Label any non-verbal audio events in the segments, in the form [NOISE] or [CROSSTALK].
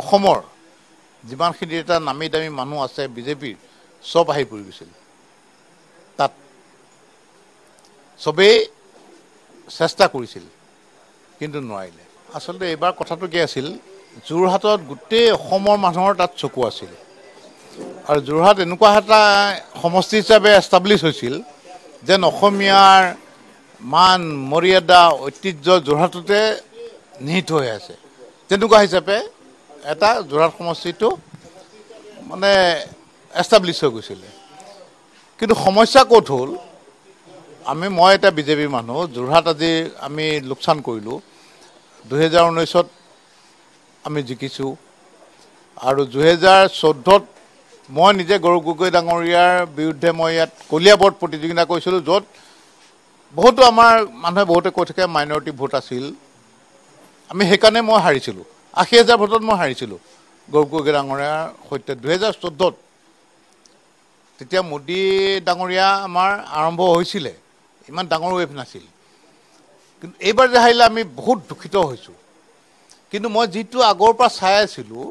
অসমৰ যিমানখিনি এটা নামী দামী মানুহ আছে বিজেপিৰ চব আহি পৰি গৈছিল তাত চবেই চেষ্টা কৰিছিল কিন্তু নোৱাৰিলে আচলতে এইবাৰ কথাটো কি আছিল যোৰহাটত গোটেই অসমৰ মানুহৰ তাত চকু আছিল আৰু যোৰহাট এনেকুৱা এটা সমষ্টি হিচাপে এষ্টাব্লিছ হৈছিল যেন অসমীয়াৰ মান মৰ্যাদা ঐতিহ্য যোৰহাটতে নিহিত হৈ আছে তেনেকুৱা হিচাপে এটা যোৰহাট সমষ্টিটো মানে এষ্টাব্লিছ হৈ গৈছিলে কিন্তু সমস্যা ক'ত হ'ল আমি মই এটা বিজেপিৰ মানুহ যোৰহাট আজি আমি লোকচান কৰিলোঁ দুহেজাৰ ঊনৈছত আমি জিকিছোঁ আৰু দুহেজাৰ চৈধ্যত মই নিজে গৌৰৱ গগৈ ডাঙৰীয়াৰ বিৰুদ্ধে মই ইয়াত কলীয়া ভোট প্ৰতিযোগিতা কৰিছিলোঁ য'ত বহুতো আমাৰ মানুহে বহুতে কৈ থাকে মাইনৰিটি ভোট আছিল আমি সেইকাৰণে মই হাৰিছিলোঁ আশী হাজাৰ ভোটত মই হাৰিছিলোঁ গগৈ ডাঙৰীয়াৰ সৈতে দুহেজাৰ চৈধ্যত তেতিয়া মোদী ডাঙৰীয়া আমাৰ আৰম্ভ হৈছিলে ইমান ডাঙৰ ৱেভ নাছিল কিন্তু এইবাৰ যে হাৰিলে আমি বহুত দূষিত হৈছোঁ কিন্তু মই যিটো আগৰ পৰা চাই আছিলোঁ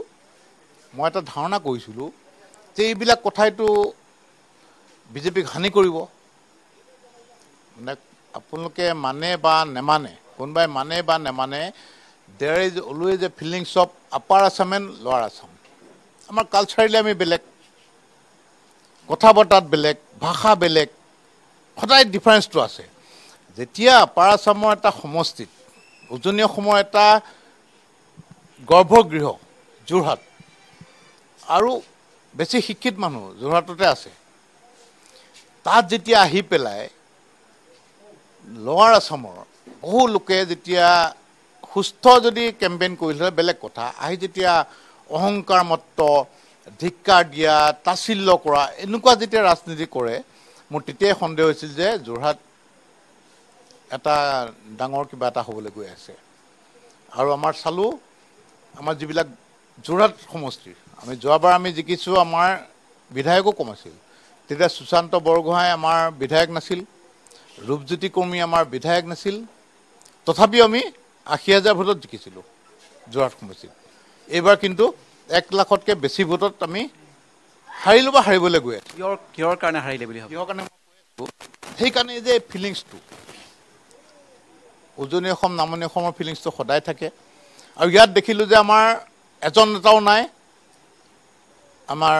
মই এটা ধাৰণা কৰিছিলোঁ যে এইবিলাক কথাইতো বিজেপিক হানি কৰিব মানে আপোনালোকে মানে বা নেমানে কোনোবাই মানে বা নেমানে there is always a feelings of upper Assam and lower Assam আমাৰ কালচাৰেলি আমি বেলেগ কথা বতৰাত বেলেগ ভাষা বেলেগ সদায় ডিফাৰেঞ্চটো আছে যেতিয়া আপাৰ আছামৰ এটা সমষ্টিত উজনি অসমৰ এটা গৰ্ভগৃহ যোৰহাট আৰু বেছি শিক্ষিত মানুহ যোৰহাটতে আছে তাত যেতিয়া আহি পেলাই লৱাৰ আছামৰ বহু লোকে যেতিয়া সুস্থ যদি কেম্পেইন কৰিলে বেলেগ কথা আহি যেতিয়া অহংকাৰ মত্ব ধিক্কাৰ দিয়া তাচিল্য কৰা এনেকুৱা যেতিয়া ৰাজনীতি কৰে মোৰ তেতিয়াই সন্দেহ হৈছিল যে যোৰহাট এটা ডাঙৰ কিবা এটা হ'বলৈ গৈ আছে আৰু আমাৰ চালোঁ আমাৰ যিবিলাক যোৰহাট সমষ্টিৰ আমি যোৱাবাৰ আমি জিকিছোঁ আমাৰ বিধায়কো কম আছিল তেতিয়া সুশান্ত বৰগোহাঁই আমাৰ বিধায়ক নাছিল ৰূপজ্যোতি কৰ্মী আমাৰ বিধায়ক নাছিল তথাপিও আমি আশী হাজাৰ ভোটত জিকিছিলোঁ যোৰহাট সমষ্টিত এইবাৰ কিন্তু এক লাখতকৈ বেছি ভোটত আমি হাৰিলোঁ বা হাৰিবলৈ গৈ কিয় কাৰণে হাৰিলে বুলি কিহৰ কাৰণে সেইকাৰণে যে ফিলিংছটো উজনি অসম নামনি অসমৰ ফিলিংছটো সদায় থাকে আৰু ইয়াত দেখিলোঁ যে আমাৰ এজন নেতাও নাই আমাৰ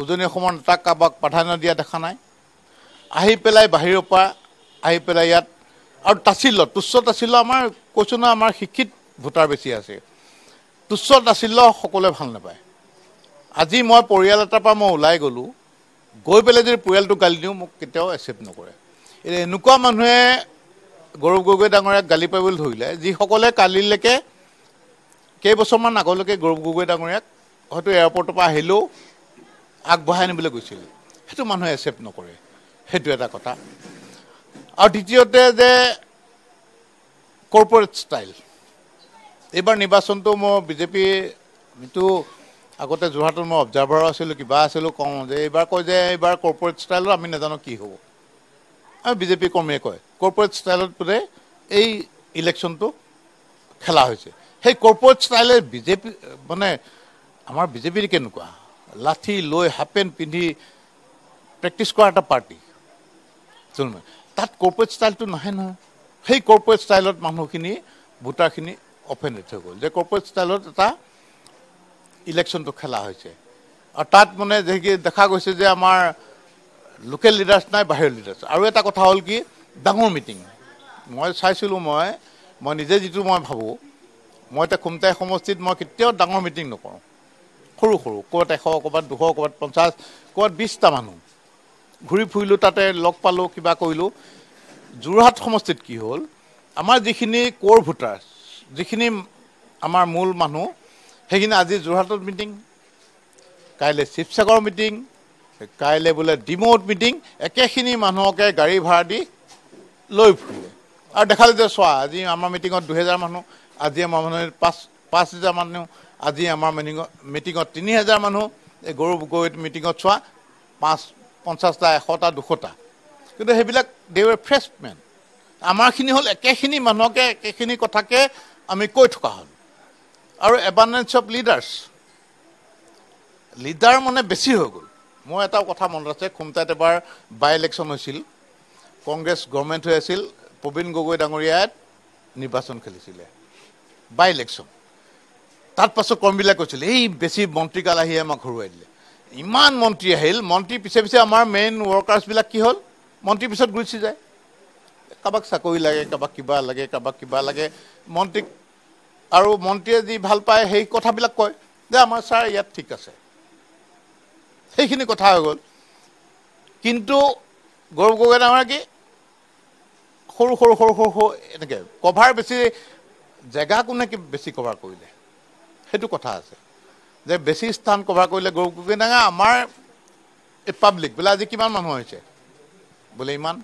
উজনি অসমৰ নেতাক কাৰোবাক প্ৰাধান্য দিয়া দেখা নাই আহি পেলাই বাহিৰৰ পৰা আহি পেলাই ইয়াত আৰু তাচিল্য তুচ্ছ তাচিল্য আমাৰ কৈছোঁ নহয় আমাৰ শিক্ষিত ভোটাৰ বেছি আছে তুচ্ছ দাচিল্য সকলোৱে ভাল নাপায় আজি মই পৰিয়াল এটাৰ পৰা মই ওলাই গ'লোঁ গৈ পেলাই যদি পৰিয়ালটো গালি দিওঁ মোক কেতিয়াও একচেপ্ট নকৰে এতিয়া এনেকুৱা মানুহে গৌৰৱ গগৈ ডাঙৰীয়াক গালি পাৰিবলৈ ধৰিলে যিসকলে কালিলৈকে কেইবছৰমান আগলৈকে গৌৰৱ গগৈ ডাঙৰীয়াক হয়তো এয়াৰপৰ্টৰ পৰা আহিলেও আগবঢ়াই আনিবলৈ গৈছিল সেইটো মানুহে একচেপ্ট নকৰে সেইটো এটা কথা আৰু দ্বিতীয়তে যে কৰ্পৰেট ষ্টাইল এইবাৰ নিৰ্বাচনটো মই বিজেপি যিটো আগতে যোৰহাটত মই অবজাৰ্ভাৰ আছিলোঁ কিবা আছিলোঁ কওঁ যে এইবাৰ কয় যে এইবাৰ কৰ্পৰেট ষ্টাইলত আমি নাজানো কি হ'ব আমি বিজেপি কৰ্মীয়ে কয় কৰ্পৰেট ষ্টাইলত বোলে এই ইলেকশ্যনটো খেলা হৈছে সেই কৰ্পৰেট ষ্টাইলে বিজেপি মানে আমাৰ বিজেপিৰ কেনেকুৱা লাঠি লৈ হাফপেণ্ট পিন্ধি প্ৰেক্টিছ কৰা এটা পাৰ্টি তাত কৰ্পৰেট ষ্টাইলটো নাহে নহয় সেই কৰ্পৰেট ষ্টাইলত মানুহখিনি ভোটাৰখিনি অফেণ্ডেড হৈ গ'ল যে কৰ্পৰেট ষ্টাইলত এটা ইলেকশ্যনটো খেলা হৈছে আৰু তাত মানে যেনেকৈ দেখা গৈছে যে আমাৰ লোকেল লিডাৰ্ছ নাই বাহিৰৰ লিডাৰ্ছ আৰু এটা কথা হ'ল কি ডাঙৰ মিটিং মই চাইছিলোঁ মই মই নিজে যিটো মই ভাবোঁ মই এতিয়া খুমটাই সমষ্টিত মই কেতিয়াও ডাঙৰ মিটিং নকৰোঁ সৰু সৰু ক'ৰবাত এশ ক'ৰবাত দুশ ক'ৰবাত পঞ্চাছ ক'ৰবাত বিছটা মানুহ ঘূৰি ফুৰিলোঁ তাতে লগ পালোঁ কিবা কৰিলোঁ যোৰহাট সমষ্টিত কি হ'ল আমাৰ যিখিনি ক'ৰ ভোটাৰ যিখিনি আমাৰ মূল মানুহ সেইখিনি আজি যোৰহাটত মিটিং কাইলৈ শিৱসাগৰ মিটিং কাইলৈ বোলে ডিমৌত মিটিং একেখিনি মানুহকে গাড়ী ভাড়া দি লৈ ফুৰিলে আৰু দেখালে যে চোৱা আজি আমাৰ মিটিঙত দুহেজাৰ মানুহ আজি আমাৰ মানুহ পাঁচ পাঁচ হেজাৰ মানুহ আজি আমাৰ মিটিঙত মিটিঙত তিনি হেজাৰ মানুহ এই গৰু গৈ মিটিঙত চোৱা পাঁচ পঞ্চাছটা এশটা দুশটা কিন্তু সেইবিলাক এ ফ্ৰেছ মেন আমাৰখিনি হ'ল একেখিনি মানুহকে একেখিনি কথাকে আমি কৈ থকা হ'ল আৰু এবাণ্ডেঞ্চ অফ লিডাৰ্ছ লিডাৰ মানে বেছি হৈ গ'ল মোৰ এটা কথা মনত আছে খুমটাইত এবাৰ বাই ইলেকশ্যন হৈছিল কংগ্ৰেছ গভৰ্ণমেণ্ট হৈ আছিল প্ৰবীণ গগৈ ডাঙৰীয়াই নিৰ্বাচন খেলিছিলে বাই ইলেকশ্যন তাত পাছত কৰ্মীবিলাকে কৈছিল এই বেছি মন্ত্ৰীকাল আহি আমাক হৰুৱাই দিলে ইমান মন্ত্ৰী আহিল মন্ত্ৰী পিছে পিছে আমাৰ মেইন ৱৰ্কাৰ্ছবিলাক কি হ'ল মন্ত্ৰীৰ পিছত গুচি যায় কাৰোবাক চাকৰি লাগে কাৰোবাক কিবা লাগে কাৰোবাক কিবা লাগে মন্ত্ৰীক আৰু মন্ত্ৰীয়ে যি ভাল পায় সেই কথাবিলাক কয় যে আমাৰ ছাৰ ইয়াত ঠিক আছে সেইখিনি কথা হৈ গ'ল কিন্তু গৌৰৱ গগৈ ডাঙৰ কি সৰু সৰু সৰু সৰু সৰু এনেকৈ কভাৰ বেছি জেগা কোনে কি বেছি কভাৰ কৰিলে সেইটো কথা আছে যে বেছি স্থান কভাৰ কৰিলে গৌৰৱ গগৈ ডাঙৰ আমাৰ পাব্লিক বোলে আজি কিমান মানুহ হৈছে বোলে ইমান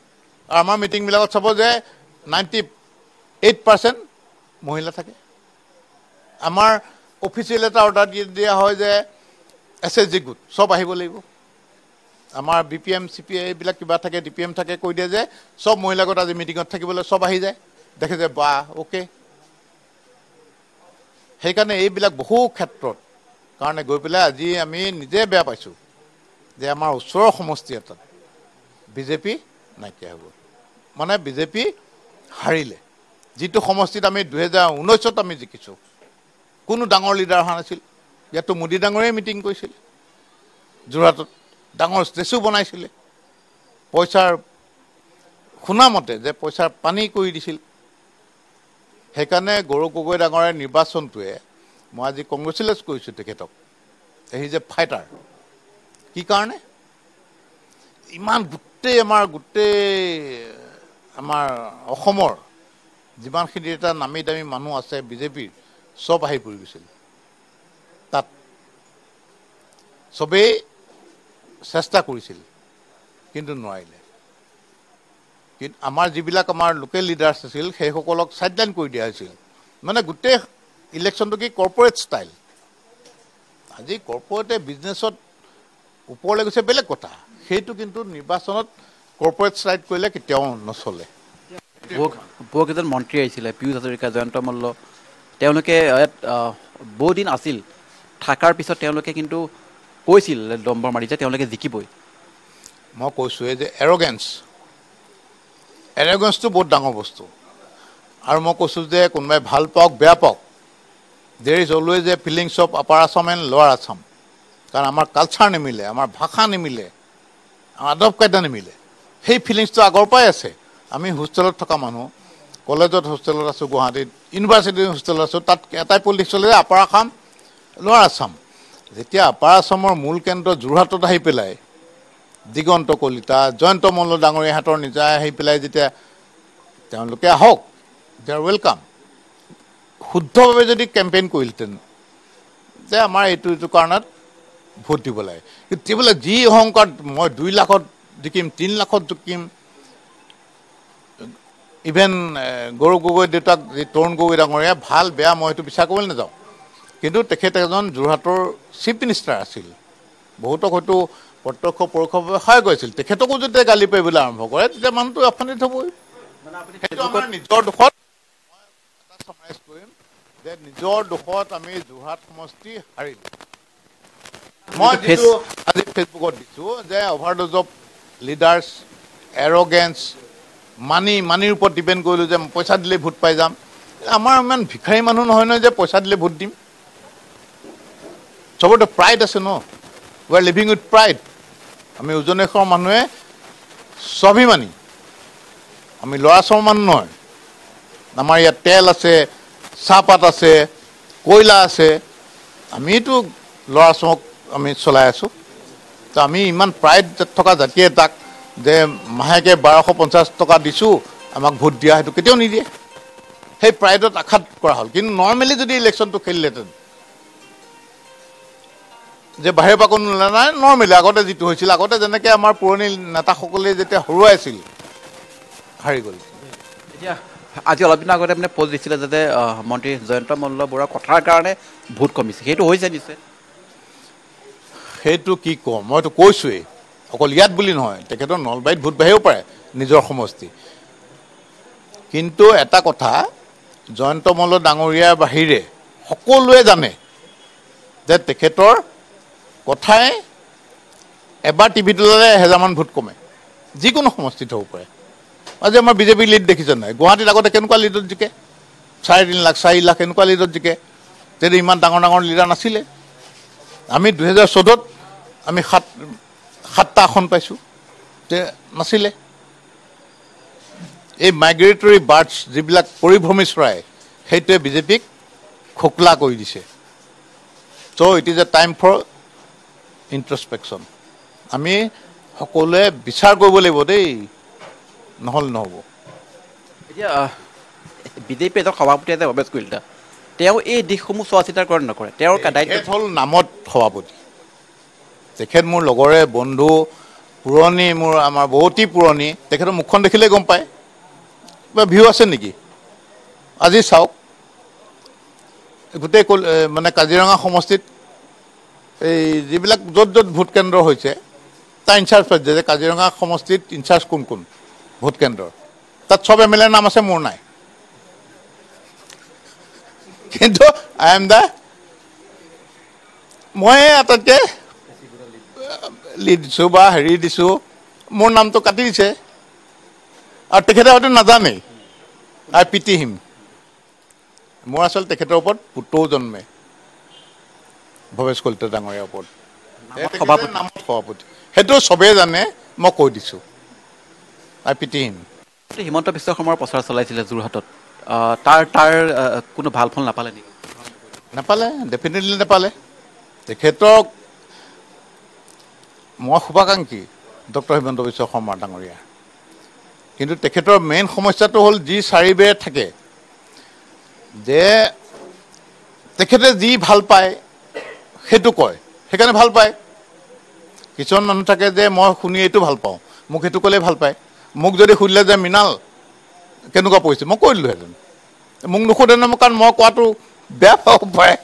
আৰু আমাৰ মিটিংবিলাকত চাব যে নাইণ্টি এইট পাৰ্চেণ্ট মহিলা থাকে আমাৰ অফিচিয়েল এটা অৰ্ডাৰ দি দিয়া হয় যে এছ এছ জি গোট চব আহিব লাগিব আমাৰ B P M C P I এইবিলাক কিবা থাকে ডি পি এম থাকে কৈ দিয়ে যে চব মহিলাৰ গোট আজি মিটিঙত থাকিবলৈ চব আহি যায় দেখে যে বা অ'কে সেইকাৰণে এইবিলাক বহু ক্ষেত্ৰত কাৰণে গৈ পেলাই আজি আমি নিজে বেয়া পাইছোঁ যে আমাৰ ওচৰৰ সমষ্টি এটাত বিজেপি নাইকিয়া হ'ব মানে বিজেপি হাৰিলে যিটো সমষ্টিত আমি দুহেজাৰ ঊনৈছত আমি জিকিছোঁ কোনো ডাঙৰ লিডাৰ অহা নাছিল ইয়াততো মোদী ডাঙৰীয়ে মিটিং কৰিছিল যোৰহাটত ডাঙৰ ষ্টেচু বনাইছিলে পইচাৰ শুনামতে যে পইচাৰ পানী কৰি দিছিল সেইকাৰণে গৌৰৱ গগৈ ডাঙৰে নিৰ্বাচনটোৱে মই আজি কংগ্ৰেচুলেট কৰিছোঁ তেখেতক এই যে ফাইটাৰ কি কাৰণে ইমান গোটেই আমাৰ গোটেই আমাৰ অসমৰ যিমানখিনি এটা নামী দামী মানুহ আছে বিজেপিৰ চব আহি পৰি গৈছিল তাত চবেই চেষ্টা কৰিছিল কিন্তু নোৱাৰিলে কিন্তু আমাৰ যিবিলাক আমাৰ লোকেল লিডাৰ্ছ আছিল সেইসকলক ছাইডলাইন কৰি দিয়া হৈছিল মানে গোটেই ইলেকশ্যনটো কি কৰ্পৰেট ষ্টাইল আজি কৰ্পৰেটে বিজনেছত ওপৰলৈ গৈছে বেলেগ কথা সেইটো কিন্তু নিৰ্বাচনত কৰ্পৰেট ছাইড কৰিলে কেতিয়াও নচলে বহুকেইজন মন্ত্ৰী আহিছিলে পীয়ুষ হাজৰিকা জয়ন্ত মল্ল তেওঁলোকে ইয়াত বহুদিন আছিল থকাৰ পিছত তেওঁলোকে কিন্তু কৈছিল দম্বৰ মাৰি যে তেওঁলোকে জিকিবই মই কৈছোঁৱেই যে এৰগেঞ্চ এৰগেঞ্চটো বহুত ডাঙৰ বস্তু আৰু মই কৈছোঁ যে কোনোবাই ভাল পাওক বেয়া পাওক there is always a feelings of upper Assam and lower Assam কাৰণ আমাৰ কালচাৰ নিমিলে আমাৰ ভাষা নিমিলে আদব কাইদা নিমিলে সেই ফিলিংছটো আগৰ পৰাই আছে আমি হোষ্টেলত থকা মানুহ কলেজত হোষ্টেলত আছোঁ গুৱাহাটীত ইউনিভাৰ্চিটিৰ হোষ্টেলত আছোঁ তাত এটাই পলিটিক্স চলে আপাৰ আসাম লোৱাৰ আসাম যেতিয়া আপাৰ আসামৰ মূল কেন্দ্ৰ যোৰহাটত আহি পেলাই দিগন্ত কলিতা জয়ন্ত মল্ল ডাঙৰীয়াহঁতৰ নিজাই আহি পেলাই যেতিয়া তেওঁলোকে আহক দে আৰ ৱেলকাম শুদ্ধভাৱে যদি কেম্পেইন কৰিলহেঁতেন যে আমাৰ এইটো এইটো কাৰণত ভোট দিব লাগে তেতিয়াবলে যি অহংকাৰ মই দুই লাখত জিকিম তিনি লাখত জিকিম ইভেন গৌৰৱ গগৈ দেউতাক যি তৰুণ গগৈ ডাঙৰীয়া ভাল বেয়া মই সেইটো বিচাৰ কৰিবলৈ নাযাওঁ কিন্তু তেখেত এজন যোৰহাটৰ চিফ মিনিষ্টাৰ আছিল বহুতক হয়তো প্ৰত্যক্ষ পৰোক্ষভাৱে সহায় কৰিছিল তেখেতকো যেতিয়া গালি পাৰিবলৈ আৰম্ভ কৰে তেতিয়া মানুহটো আফানি থবই নিজৰ দুখত যে নিজৰ দুখত আমি যোৰহাট সমষ্টি হাৰিলোঁ মই দিছোঁ আজি ফেচবুকত দিছোঁ যে অভাৰড'জ অফ লিডাৰ্ছ এৰগেঞ্চ মানি মানিৰ ওপৰত ডিপেণ্ড কৰিলোঁ যে পইচা দিলেই ভোট পাই যাম আমাৰ ইমান ভিক্ষাৰী মানুহ নহয় নহয় যে পইচা দিলে ভোট দিম চবতে প্ৰাইড আছে ন we are living with pride আমি উজনি অসমৰ মানুহে স্বাভিমানী আমি ল'ৰা চৰ মানুহ নহয় আমাৰ ইয়াত তেল আছে চাহপাত আছে কয়লা আছে আমিতো ল'ৰা চক আমি চলাই আছোঁ তো আমি ইমান প্ৰায় থকা জাতিয়ে তাক যে মাহেকে বাৰশ পঞ্চাছ টকা দিছোঁ আমাক ভোট দিয়া সেইটো কেতিয়াও নিদিয়ে সেই প্ৰাইডত আঘাত কৰা হ'ল কিন্তু নৰ্মেলি যদি ইলেকশ্যনটো খেলিলেহেঁতেন যে বাহিৰৰ পৰা কোনো নাই নৰ্মেলি আগতে যিটো হৈছিল আগতে যেনেকৈ আমাৰ পুৰণি নেতাসকলে যেতিয়া হৰুৱাইছিল হাৰি গ'ল আজি অলপ দিনৰ আগতে আপুনি পষ্ট দিছিলে যাতে মন্ত্ৰী জয়ন্ত মল্ল বৰুৱাৰ কথাৰ কাৰণে ভোট কমিছে সেইটো হৈছে নিশ্চয় সেইটো কি ক'ম মইতো কৈছোঁৱেই অকল ইয়াত বুলি নহয় তেখেতৰ নলবাৰীত ভোট বাঢ়িব পাৰে নিজৰ সমষ্টি কিন্তু এটা কথা জয়ন্ত মল্ল ডাঙৰীয়াৰ বাহিৰে সকলোৱে জানে যে তেখেতৰ কথাই এবাৰ টি ভিত ল'লে এহেজাৰমান ভোট কমে যিকোনো সমষ্টিত হ'ব পাৰে আজি আমাৰ বিজেপি লিড দেখিছে নাই গুৱাহাটীত আগতে কেনেকুৱা লিডত জিকে চাৰে তিনি লাখ চাৰি লাখ এনেকুৱা লিডত জিকে যদি ইমান ডাঙৰ ডাঙৰ লিডাৰ নাছিলে আমি দুহেজাৰ চৈধ্যত আমি সাত সাতটা আসন পাইছোঁ যে নাছিলে এই মাইগ্ৰেটৰী বাৰ্ডছ যিবিলাক পৰিভ্ৰমী চৰাই সেইটোৱে বিজেপিক খোকলা কৰি দিছে so' it is a time for introspection আমি সকলোৱে বিচাৰ কৰিব লাগিব দেই নহ'লে নহ'ব এতিয়া বিজেপি এজন সভাপতি এটা প্ৰৱেশ কৰিলে তেওঁ এই দিশসমূহ চোৱা চিতা কৰে নকৰে তেওঁৰ দায়িত্ব হ'ল নামত সভাপতি তেখেত মোৰ লগৰে বন্ধু পুৰণি মোৰ আমাৰ বহুতেই পুৰণি তেখেতৰ মুখখন দেখিলে গম পায় কিবা ভিউ আছে নেকি আজি চাওক গোটেই কল মানে কাজিৰঙা সমষ্টিত এই যিবিলাক য'ত য'ত ভোট কেন্দ্ৰ হৈছে তাৰ ইনচাৰ্জ পাইছে যে কাজিৰঙা সমষ্টিত ইনচাৰ্জ কোন কোন ভোট কেন্দ্ৰৰ তাত চব এম এল এৰ নাম আছে মোৰ নাই কিন্তু আই এম দা মই আটাইতকৈ দিছোঁ বা হেৰি দিছোঁ মোৰ নামটো কাটি দিছে আৰু তেখেতে হয়তো নাজানেই আই পিটি হিম মোৰ আচলতে তেখেতৰ ওপৰত পুতৌ জন্মে ভৱেশ কলিতা ডাঙৰীয়াৰ ওপৰত সভাপতি নামত সভাপতি সেইটো চবেই জানে মই কৈ দিছোঁ আই পিটি হিম হিমন্ত বিশ্ব শৰ্মাৰ প্ৰচাৰ চলাইছিলে যোৰহাটত তাৰ তাৰ কোনো ভাল ফল নাপালে নেকি নাপালে ডেফিনেটলি নাপালে তেখেতক মই শুভাকাংক্ষী ডক্টৰ হিমন্ত বিশ্ব শৰ্মা ডাঙৰীয়া কিন্তু তেখেতৰ মেইন সমস্যাটো হ'ল যি চাৰিবেৰে থাকে যে তেখেতে যি ভাল পায় সেইটো কয় সেইকাৰণে ভাল পায় কিছুমান মানুহ থাকে যে মই শুনি এইটো ভাল পাওঁ মোক সেইটো ক'লে ভাল পায় মোক যদি সুধিলে যে মৃণাল কেনেকুৱা পৰিছে মই কৈ দিলোঁহেঁতেন মোক নুসুধেনে মোক কাৰণ মই কোৱাটো বেয়া পাব পাৰে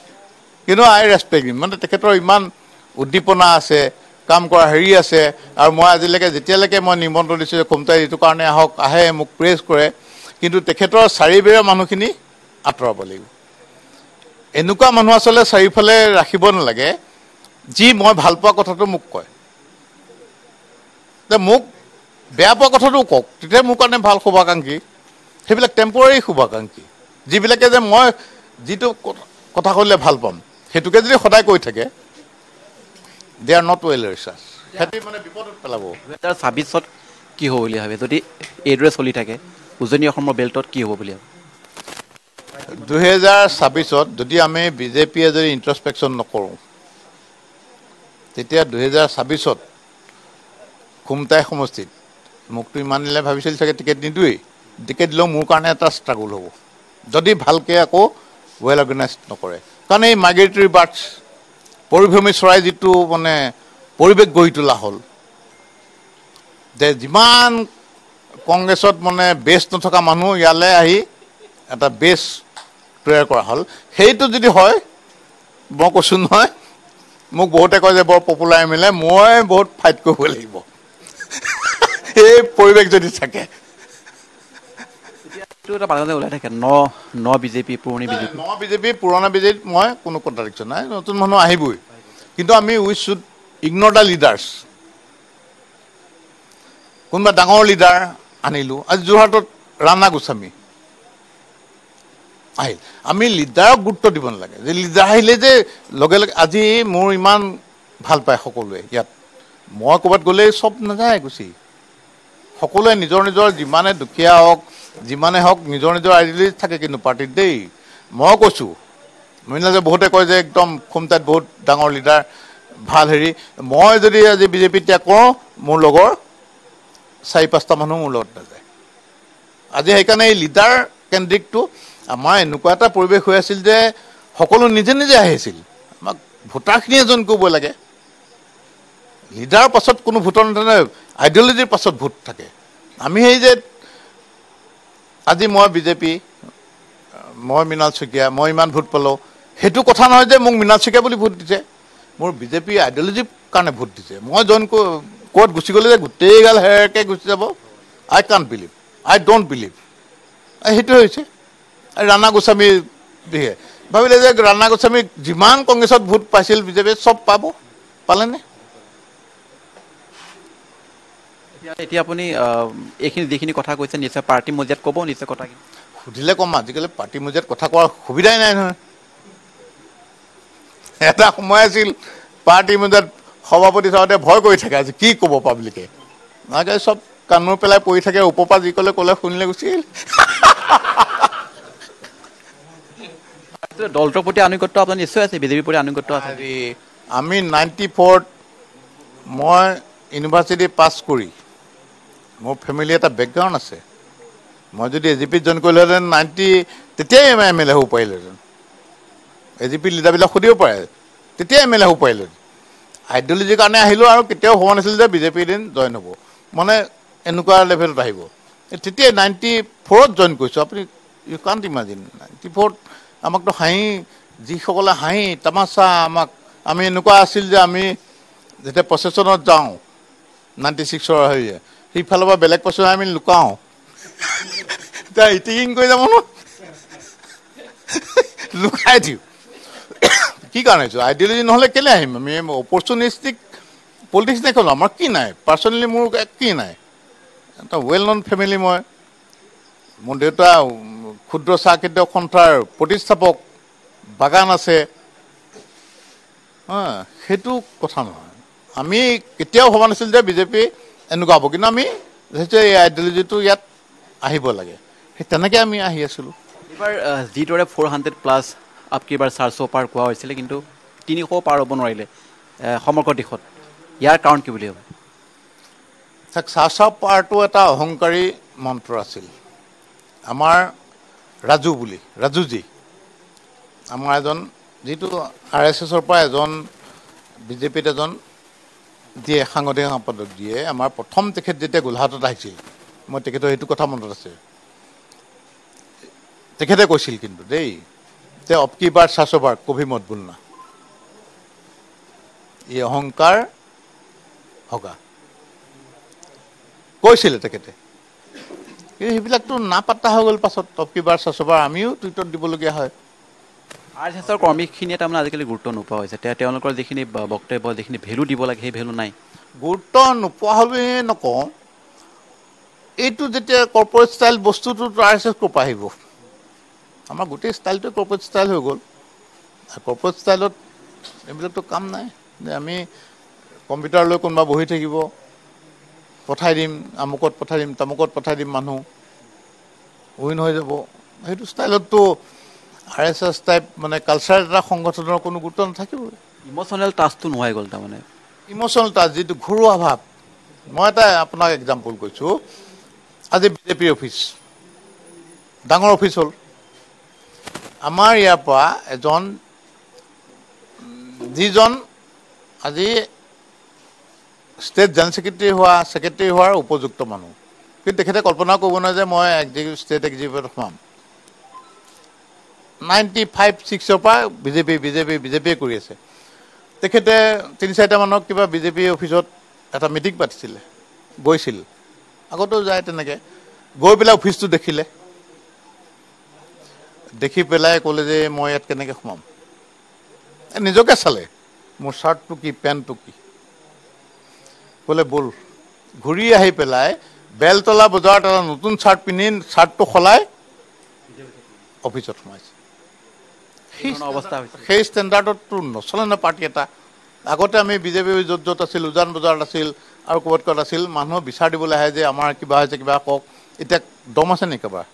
কিন্তু আই ৰেচপেক্ট মানে তেখেতৰ ইমান উদ্দীপনা আছে কাম কৰা হেৰি আছে আৰু মই আজিলৈকে যেতিয়ালৈকে মই নিমন্ত্ৰণ দিছোঁ যে খুমতাই যিটো কাৰণে আহক আহে মোক প্ৰেছ কৰে কিন্তু তেখেতৰ চাৰিবেৰে মানুহখিনি আঁতৰাব লাগিব এনেকুৱা মানুহ আচলতে চাৰিওফালে ৰাখিব নালাগে যি মই ভাল পোৱা কথাটো মোক কয় যে মোক বেয়া পোৱা কথাটো কওক তেতিয়া মোৰ কাৰণে ভাল শুভাকাংক্ষী সেইবিলাক টেম্পৰেৰী শুভাকাংক্ষী যিবিলাকে যে মই যিটো কথা ক'লে ভাল পাম সেইটোকে যদি সদায় কৈ থাকে they are not well recharge ছাব্বিছত কি হ'ব বুলি ভাবে যদি এইদৰে চলি থাকে উজনি অসমৰ বেল্টত কি হ'ব বুলি ভাবে দুহেজাৰ ছাব্বিছত যদি আমি বিজেপিয়ে যদি ইণ্টাৰস্পেকশ্যন নকৰোঁ তেতিয়া দুহেজাৰ ছাব্বিছত খুমটাই সমষ্টিত মোকতো ইমান দিলে ভাবিছিল চাগে টিকেট নিদিওঁৱেই টিকেট দিলেও মোৰ কাৰণে এটা ষ্ট্ৰাগল হ'ব যদি ভালকৈ আকৌ ৱেল অৰ্গেনাইজ নকৰে কাৰণ এই মাইগ্ৰেটৰী বাৰ্ডছ পৰিভ্ৰমী চৰাই যিটো মানে পৰিৱেশ গঢ়ি তোলা হ'ল যে যিমান কংগ্ৰেছত মানে বেষ্ট নথকা মানুহ ইয়ালৈ আহি এটা বেষ্ট তৈয়াৰ কৰা হ'ল সেইটো যদি হয় মই কৈছোঁ নহয় মোক বহুতে কয় যে বৰ পপুলাৰ এম এল এ মই বহুত ফাইট কৰিব লাগিব [LAUGHS] এই পৰিৱেশ যদি থাকে এইটো এটা পাৰ্টি ওলাই থাকে ন ন বিজেপি পুৰণি বিজেপি ন বিজেপি পুৰণা বিজেপিত মই কোনো কণ্ট্ৰাডিকশ্যন নাই নতুন মানুহ আহিবই কিন্তু আমি with should ignore the leaders কোনোবা ডাঙৰ লিডাৰ আনিলোঁ আজি যোৰহাটত ৰাণা গোস্বামী আহিল আমি লিডাৰক গুৰুত্ব দিব নালাগে যে লিডাৰ আহিলে যে লগে লগে আজি মোৰ ইমান ভাল পায় সকলোৱে ইয়াত মই ক'ৰবাত গ'লে চব নাযায় গুচি সকলোৱে নিজৰ নিজৰ যিমানে দুখীয়া হওক যিমানে হওক নিজৰ নিজৰ আইডিয়লজি থাকে কিন্তু পাৰ্টিত দেই মই কৈছোঁ মিনা যে বহুতে কয় যে একদম খুমটাইত বহুত ডাঙৰ লিডাৰ ভাল হেৰি মই যদি আজি বিজেপি ত্যাগ কৰোঁ মোৰ লগৰ চাৰি পাঁচটা মানুহ মোৰ লগত নাযায় আজি সেইকাৰণে এই লিডাৰ কেন্দ্ৰিকটো আমাৰ এনেকুৱা এটা পৰিৱেশ হৈ আছিল যে সকলো নিজে নিজে আহিছিল আমাক ভোটাৰখিনি এজন ক'ব লাগে লিডাৰৰ পাছত কোনো ভোটৰ নাথাকে আইডিয়লজিৰ পাছত ভোট থাকে আমি সেই যে আজি মই বিজেপি মই মৃণাল চুতীয়া মই ইমান ভোট পালোঁ সেইটো কথা নহয় যে মোক মৃণাল চুতীয়া বুলি ভোট দিছে মোৰ বিজেপি আইডিয়লজিৰ কাৰণে ভোট দিছে মই জইন ক'ত গুচি গ'লে যে গোটেইগাল হেৰকে গুচি যাব আই কান বিলিভ আই ডোণ্ট বিলিভ সেইটো হৈছে ৰাণা গোস্বামী বিশেষ ভাবিলে যে ৰাণা গোস্বামীক যিমান কংগ্ৰেছত ভোট পাইছিল বিজেপিয়ে চব পাব পালেনে এতিয়া আপুনি এইখিনি যিখিনি কথা কৈছে নিশ্চয় পাৰ্টি মজিয়াত ক'ব নিশ্চয় কথাখিনি সুধিলে ক'ম আজিকালি পাৰ্টি মজিয়াত কথা কোৱাৰ সুবিধাই নাই নহয় এটা সময় আছিল পাৰ্টি মজিয়াত সভাপতি চাওঁতে ভয় কৰি থাকে আজি কি ক'ব পাব্লিকে নাজাই চব কাণুৰ পেলাই পৰি থাকে উপপা যি ক'লে ক'লে শুনিলে গুচি আহিল দলটোৰ প্ৰতি আনুগত্য আপোনাৰ নিশ্চয় আছে বিজেপিৰ প্ৰতি আনুগত্য আছে আমি নাইণ্টি ফ'ৰত মই ইউনিভাৰ্চিটি পাছ কৰি মোৰ ফেমিলি এটা বেকগ্ৰাউণ্ড আছে মই যদি এ জি পিত জইন কৰিলোহেঁতেন নাইণ্টি তেতিয়াই এম এম এল এ হ'ব পাৰিলোহেঁতেন এ জি পি লিডাৰবিলাক সুধিব পাৰে তেতিয়াই এম এল এ হ'ব পাৰিলোহেঁতেন আইডিয়লজিৰ কাৰণে আহিলোঁ আৰু কেতিয়াও হোৱা নাছিল যে বিজেপি এদিন জইন হ'ব মানে এনেকুৱা লেভেলত আহিব তেতিয়াই নাইণ্টি ফ'ৰত জইন কৰিছোঁ আপুনি ইউ কাণ্ট ইমাজিন নাইণ্টি ফ'ৰত আমাকতো হাঁহি যিসকলে হাঁহি তামাচা আমাক আমি এনেকুৱা আছিল যে আমি যেতিয়া প্ৰচেচনত যাওঁ নাইণ্টি ছিক্সৰ হেৰিয়ে সিফালৰ পৰা বেলেগ পচন্দ আমি লুকাওঁ এতিয়া ইটিং কৰি যাব ন লুকাই দিওঁ কি কাৰণে হৈছোঁ আইডিয়লজি নহ'লে কেলৈ আহিম আমি অপৰচুনিষ্টিক পলিটিক্স নেখেলোঁ আমাৰ কি নাই পাৰ্চনেলি মোৰ কি নাই এটা ৱেল নন ফেমিলি মই মোৰ দেউতা ক্ষুদ্ৰ চাহ খেতিয়ক সন্থাৰ প্ৰতিষ্ঠাপক বাগান আছে সেইটো কথা নহয় আমি কেতিয়াও ভবা নাছিলোঁ যে বিজেপিয়ে এনেকুৱা হ'ব কিন্তু আমি যিহেতু এই আইডিয়লজিটো ইয়াত আহিব লাগে সেই তেনেকৈ আমি আহি আছিলোঁ এইবাৰ যিদৰে ফ'ৰ হাণ্ড্ৰেড প্লাছ আপ কিবাৰ চাৰ্চ পাৰ কোৱা হৈছিলে কিন্তু তিনিশ পাৰ হ'ব নোৱাৰিলে সমগ্ৰ দেশত ইয়াৰ কাৰণ কি বুলি হ'ব চাওক চাৰ্চ পাৰটো এটা অহংকাৰী মন্ত্ৰ আছিল আমাৰ ৰাজু বুলি ৰাজুজী আমাৰ এজন যিটো আৰ এছ এছৰ পৰা এজন বিজেপিত এজন যিয়ে সাংগঠনিক সম্পাদক দিয়ে আমাৰ প্ৰথম তেখেত যেতিয়া গোলাঘাটত আহিছিল মই তেখেতৰ সেইটো কথা মনত আছে তেখেতে কৈছিল কিন্তু দেই তেওঁ অপকিবাৰ চাচবাৰ কবি মত বোল না এই অহংকাৰ হগা কৈছিলে তেখেতে কিন্তু সেইবিলাকতো নাপাতা হৈ গ'ল পাছত অপকিবাৰ চাচবাৰ আমিও টুইটত দিবলগীয়া হয় আৰ এছ এছৰ কৰ্মীখিনিয়ে তাৰমানে আজিকালি গুৰুত্ব নোপোৱা হৈছে এতিয়া তেওঁলোকৰ যিখিনি বক্তব্য যিখিনি ভেলু দিব লাগে সেই ভেলু নাই গুৰুত্ব নোপোৱা হ'লে নকওঁ এইটো যেতিয়া কৰ্পৰেট ষ্টাইল বস্তুটো আৰ এছ এছ ক'ৰপৰা আহিব আমাৰ গোটেই ষ্টাইলটোৱে কৰ্পৰেট ষ্টাইল হৈ গ'ল কৰ্পৰেট ষ্টাইলত এইবিলাকতো কাম নাই যে আমি কম্পিউটাৰ লৈ কোনোবা বহি থাকিব পঠাই দিম আমুকত পঠাই দিম তামুকত পঠাই দিম মানুহ উইন হৈ যাব সেইটো ষ্টাইলততো আৰ এছ এছ টাইপ মানে কালচাৰ এটা সংগঠনৰ কোনো গুৰুত্ব নাথাকিবই ইম'চনেল টাচটো নোহোৱাই গ'ল তাৰমানে ইম'চনেল টাচ যিটো ঘৰুৱা ভাৱ মই এটা আপোনাক এক্সাম্পল কৈছোঁ আজি বিজেপিৰ অফিচ ডাঙৰ অফিচ হ'ল আমাৰ ইয়াৰ পৰা এজন যিজন আজি ষ্টেট জেনেৰেল ছেক্ৰেটেৰী হোৱা ছেক্ৰেটেৰী হোৱাৰ উপযুক্ত মানুহ কিন্তু তেখেতে কল্পনা কৰিব নোৱাৰে যে মই এক্সিকিউটিভ ষ্টেট এক্সিকিউটিভত সোমাম নাইণ্টি ফাইভ ছিক্সৰ পৰা বিজেপি বিজেপি বিজেপিয়ে কৰি আছে তেখেতে তিনি চাৰিটা চাৰিটামানক কিবা বিজেপি অফিচত এটা মিটিং পাতিছিলে গৈছিল আগতেও যায় তেনেকৈ গৈ পেলাই অফিচটো দেখিলে দেখি পেলাই ক'লে যে মই ইয়াত কেনেকৈ সোমাম নিজকে চালে মোৰ শ্বাৰ্টটো কি পেণ্টটো কি ক'লে বল ঘূৰি আহি পেলাই বেলতলা বজাৰত এটা নতুন শ্বাৰ্ট পিন্ধি শ্বাৰ্টটো সলাই অফিচত সোমাইছে সেই ষ্টেণ্ডাৰ্ডততো নচলে নহয় পাৰ্টি এটা আগতে আমি বিজেপি য'ত য'ত আছিল উজান বজাৰত আছিল আৰু ক'ৰবাত ক'ৰবাত আছিল মানুহক বিচাৰ দিবলৈ আহে যে আমাৰ কিবা হৈছে কিবা কওক এতিয়া দম আছে নেকি কাৰোবাৰ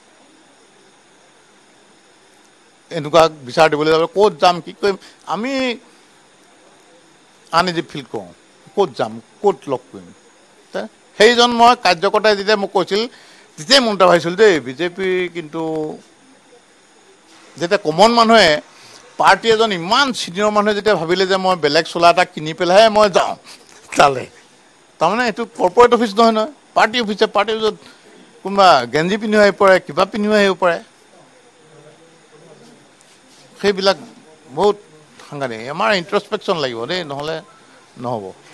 এনেকুৱা বিচাৰ দিবলৈ যাব ক'ত যাম কি কৰিম আমি আন এজি ফিল কৰোঁ ক'ত যাম ক'ত লগ কৰিম সেইজন মই কাৰ্যকৰ্তাই যেতিয়া মোক কৈছিল তেতিয়াই মনটো ভাবিছিলোঁ দেই বিজেপি কিন্তু যেতিয়া কমন মানুহে পাৰ্টি এজন ইমান চিনিয়ৰ মানুহে যেতিয়া ভাবিলে যে মই বেলেগ চোলা এটা কিনি পেলাইহে মই যাওঁ তালৈ তাৰমানে এইটো কৰ্পৰেট অফিচ নহয় নহয় পাৰ্টি অফিচে পাৰ্টি অফিচত কোনোবা গেঞ্জি পিন্ধি আহিব পাৰে কিবা পিন্ধিও আহিব পাৰে সেইবিলাক বহুত সাংঘাতিক আমাৰ ইণ্টাৰস্পেকশ্যন লাগিব দেই নহ'লে নহ'ব